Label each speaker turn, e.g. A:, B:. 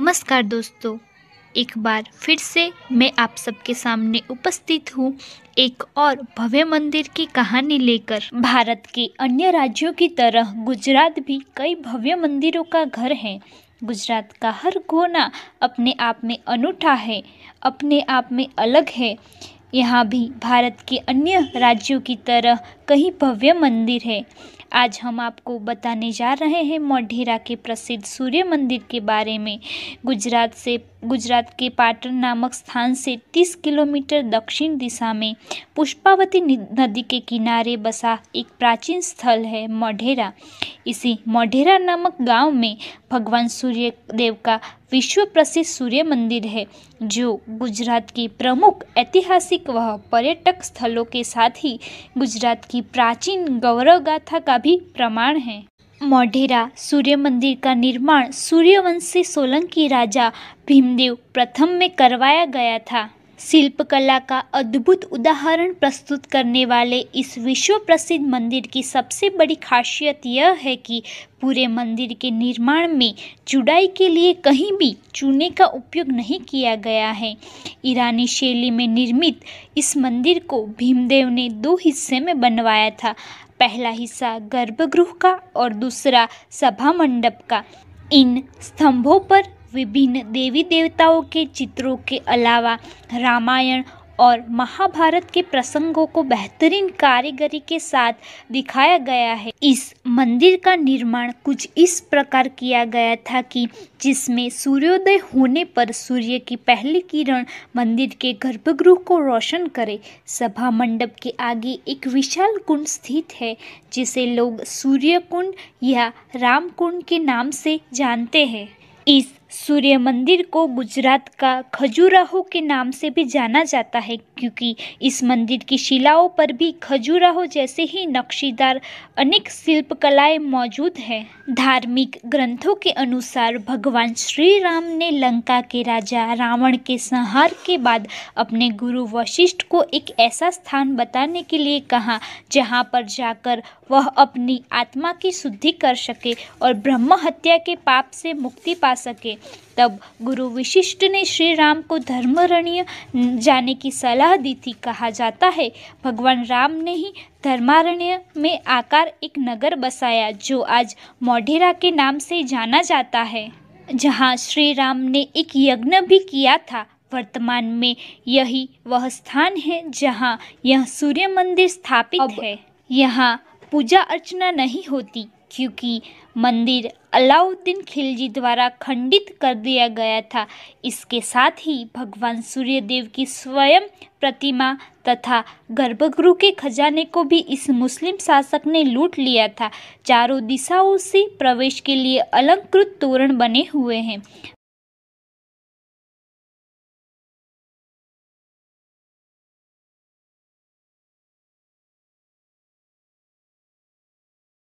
A: नमस्कार दोस्तों एक बार फिर से मैं आप सबके सामने उपस्थित हूँ एक और भव्य मंदिर की कहानी लेकर भारत के अन्य राज्यों की तरह गुजरात भी कई भव्य मंदिरों का घर है गुजरात का हर कोना अपने आप में अनूठा है अपने आप में अलग है यहाँ भी भारत के अन्य राज्यों की तरह कई भव्य मंदिर है आज हम आपको बताने जा रहे हैं मोढेरा के प्रसिद्ध सूर्य मंदिर के बारे में गुजरात से गुजरात के पाटन नामक स्थान से 30 किलोमीटर दक्षिण दिशा में पुष्पावती नदी के किनारे बसा एक प्राचीन स्थल है मोढेरा इसी मोढेरा नामक गांव में भगवान सूर्य देव का विश्व प्रसिद्ध सूर्य मंदिर है जो गुजरात की प्रमुख ऐतिहासिक व पर्यटक स्थलों के साथ ही गुजरात की प्राचीन गौरव गाथा का का भी प्रमाण है मोढेरा सूर्य मंदिर का निर्माण सूर्यवंशी सोलंकी राजा भीमदेव प्रथम में करवाया गया था शिल्प कला का अद्भुत उदाहरण प्रस्तुत करने वाले इस विश्व प्रसिद्ध मंदिर की सबसे बड़ी खासियत यह है कि पूरे मंदिर के निर्माण में चुड़ाई के लिए कहीं भी चूने का उपयोग नहीं किया गया है ईरानी शैली में निर्मित इस मंदिर को भीमदेव ने दो हिस्से में बनवाया था पहला हिस्सा गर्भगृह का और दूसरा सभा मंडप का इन स्तंभों पर विभिन्न देवी देवताओं के चित्रों के अलावा रामायण और महाभारत के प्रसंगों को बेहतरीन कारीगरी के साथ दिखाया गया है इस मंदिर का निर्माण कुछ इस प्रकार किया गया था कि जिसमें सूर्योदय होने पर सूर्य की पहली किरण मंदिर के गर्भगृह को रोशन करे सभा मंडप के आगे एक विशाल कुंड स्थित है जिसे लोग सूर्य कुंड या राम कुंड के नाम से जानते हैं इस सूर्य मंदिर को गुजरात का खजुराहो के नाम से भी जाना जाता है क्योंकि इस मंदिर की शिलाओं पर भी खजुराहो जैसे ही नक्शीदार अनेक शिल्पकलाएं मौजूद हैं धार्मिक ग्रंथों के अनुसार भगवान श्री राम ने लंका के राजा रावण के संहार के बाद अपने गुरु वशिष्ठ को एक ऐसा स्थान बताने के लिए कहा जहाँ पर जाकर वह अपनी आत्मा की शुद्धि कर सके और ब्रह्म हत्या के पाप से मुक्ति पा सके तब गुरु विशिष्ट ने श्री राम को धर्मरण्य जाने की सलाह दी थी कहा जाता है भगवान राम ने ही धर्मारण्य में आकार एक नगर बसाया जो आज मोढेरा के नाम से जाना जाता है जहाँ श्री राम ने एक यज्ञ भी किया था वर्तमान में यही वह स्थान है जहाँ यह सूर्य मंदिर स्थापित है यहाँ पूजा अर्चना नहीं होती क्योंकि मंदिर अलाउद्दीन खिलजी द्वारा खंडित कर दिया गया था इसके साथ ही भगवान सूर्यदेव की स्वयं प्रतिमा तथा गर्भगृह के खजाने को भी इस मुस्लिम शासक ने लूट लिया था चारों दिशाओं से प्रवेश के लिए अलंकृत तोरण बने हुए हैं